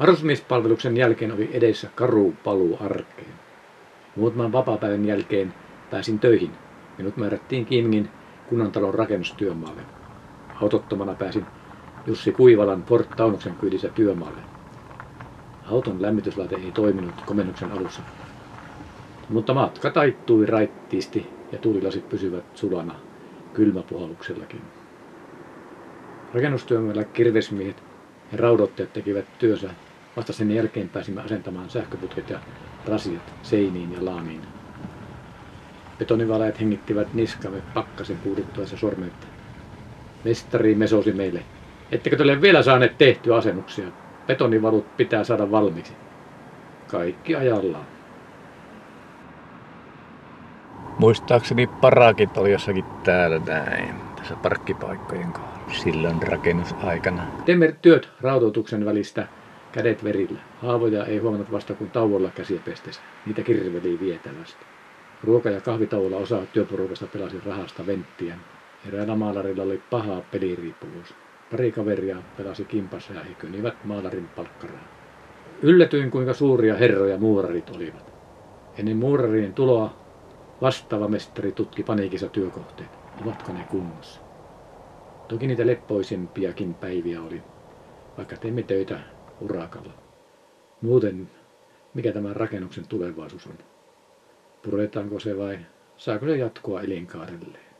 Varusmiespalveluksen jälkeen oli edessä karu paluu arkeen. Muutaman vapaapäivän jälkeen pääsin töihin. Minut määrättiin Kingin kunnantalon rakennustyömaalle. Autottomana pääsin Jussi Kuivalan Fort Taunuksen kyydissä työmaalle. Auton lämmityslaite ei toiminut komennuksen alussa, mutta matka taittui raittiisti ja tuulilasit pysyvät sulana kylmäpuhaluksellakin. Rakennustyömailla kirvesmiehet ja raudottajat tekivät työnsä Vasta sen jälkeen pääsimme asentamaan sähköputket ja rasiat seiniin ja laamiin. Betonivalajat hengittivät niskamme pakkasen puuduttuessa sormeutta. Mestari mesosi meille. Ettekö te ole vielä saaneet tehtyä asennuksia? Betonivalut pitää saada valmiiksi. Kaikki ajallaan. Muistaakseni parakit oli jossakin täällä näin, tässä parkkipaikkojen kohdalla, silloin rakennusaikana. Temmer työt rautoituksen välistä kädet verillä. Haavoja ei huomannut vasta kun tauolla käsiä pestessä. Niitä kirveli vietävästi. Ruoka- ja kahvitauolla osa työporukasta pelasi rahasta venttiä. Eräällä maalarilla oli paha peliriippuvuus. Pari kaveria pelasi kimpassa ja he maalarin palkkaraa. Yllätyin, kuinka suuria herroja muurarit olivat. Ennen muurarien tuloa vastaava mestari tutki paniikissa työkohteet. Ovatko ne kunnossa? Toki niitä leppoisempiakin päiviä oli. Vaikka teimme töitä urakalla. Muuten, mikä tämän rakennuksen tulevaisuus on? Puretaanko se vai saako se jatkoa elinkaarelleen?